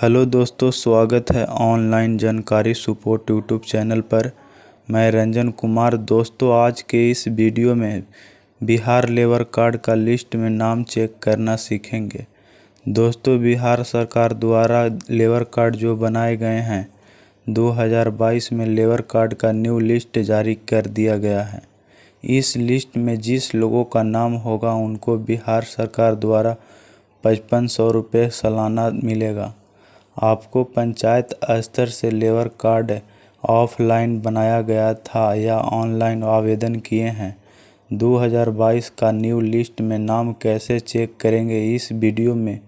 hello दोस्तों स्वागत है ऑनलाइन जानकारी सुपोर्ट यूट्यूब चैनल पर मैं रंजन कुमार दोस्तों आज के इस वीडियो में बिहार लेबर कार्ड का लिस्ट में नाम चेक करना सीखेंगे दोस्तों बिहार सरकार द्वारा लेबर कार्ड जो बनाए गए हैं 2022 में लेबर कार्ड का न्यू लिस्ट जारी कर दिया गया है इस लिस्ट में जिस लोगों का नाम होगा उनको बिहार सरकार द्वारा पचपन सौ रुपये सालाना मिलेगा आपको पंचायत स्तर से लेबर कार्ड ऑफलाइन बनाया गया था या ऑनलाइन आवेदन किए हैं 2022 का न्यू लिस्ट में नाम कैसे चेक करेंगे इस वीडियो में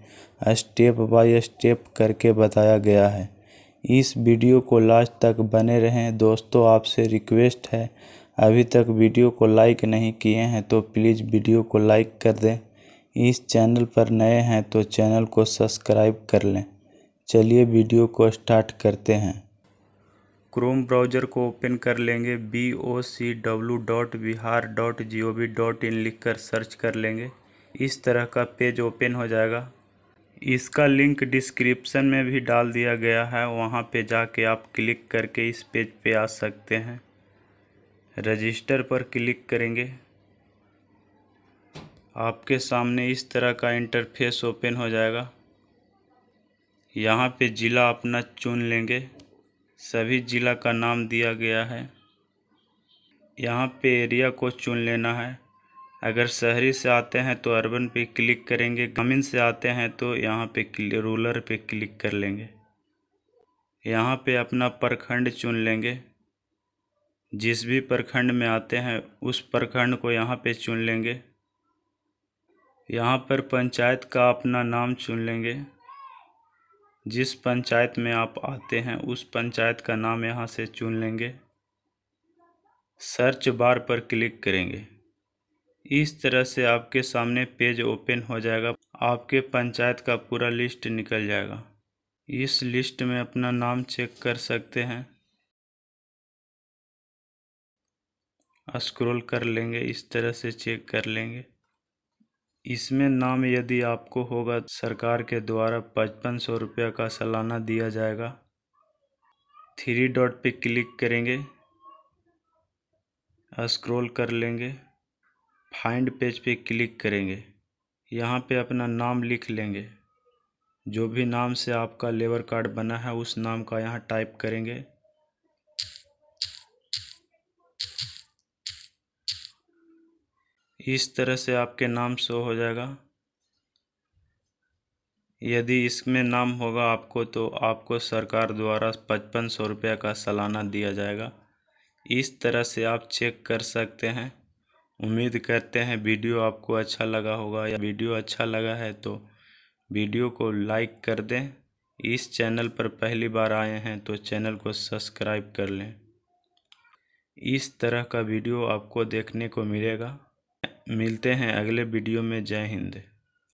स्टेप बाय स्टेप करके बताया गया है इस वीडियो को लास्ट तक बने रहें दोस्तों आपसे रिक्वेस्ट है अभी तक वीडियो को लाइक नहीं किए हैं तो प्लीज़ वीडियो को लाइक कर दें इस चैनल पर नए हैं तो चैनल को सब्सक्राइब कर लें चलिए वीडियो को स्टार्ट करते हैं क्रोम ब्राउज़र को ओपन कर लेंगे B O C W dot Bihar dot G O V dot in लिख कर सर्च कर लेंगे इस तरह का पेज ओपन हो जाएगा इसका लिंक डिस्क्रिप्शन में भी डाल दिया गया है वहाँ पे जाके आप क्लिक करके इस पेज पे आ सकते हैं रजिस्टर पर क्लिक करेंगे आपके सामने इस तरह का इंटरफेस ओपन हो जाएगा यहाँ पे ज़िला अपना चुन लेंगे सभी ज़िला का नाम दिया गया है यहाँ पे एरिया को चुन लेना है अगर शहरी से आते हैं तो अर्बन पे क्लिक करेंगे ग्रामीण से आते हैं तो यहाँ पे रूलर पे क्लिक कर लेंगे यहाँ पे अपना प्रखंड चुन लेंगे जिस भी प्रखंड में आते हैं उस प्रखंड को यहाँ पे चुन लेंगे यहाँ पर पंचायत का अपना नाम चुन लेंगे जिस पंचायत में आप आते हैं उस पंचायत का नाम यहाँ से चुन लेंगे सर्च बार पर क्लिक करेंगे इस तरह से आपके सामने पेज ओपन हो जाएगा आपके पंचायत का पूरा लिस्ट निकल जाएगा इस लिस्ट में अपना नाम चेक कर सकते हैं स्क्रॉल कर लेंगे इस तरह से चेक कर लेंगे इसमें नाम यदि आपको होगा सरकार के द्वारा पचपन सौ रुपये का सालाना दिया जाएगा थ्री डॉट पे क्लिक करेंगे स्क्रॉल कर लेंगे फाइंड पेज पे क्लिक करेंगे यहाँ पे अपना नाम लिख लेंगे जो भी नाम से आपका लेबर कार्ड बना है उस नाम का यहाँ टाइप करेंगे इस तरह से आपके नाम शो हो जाएगा यदि इसमें नाम होगा आपको तो आपको सरकार द्वारा पचपन सौ रुपये का सालाना दिया जाएगा इस तरह से आप चेक कर सकते हैं उम्मीद करते हैं वीडियो आपको अच्छा लगा होगा या वीडियो अच्छा लगा है तो वीडियो को लाइक कर दें इस चैनल पर पहली बार आए हैं तो चैनल को सब्सक्राइब कर लें इस तरह का वीडियो आपको देखने को मिलेगा मिलते हैं अगले वीडियो में जय हिंद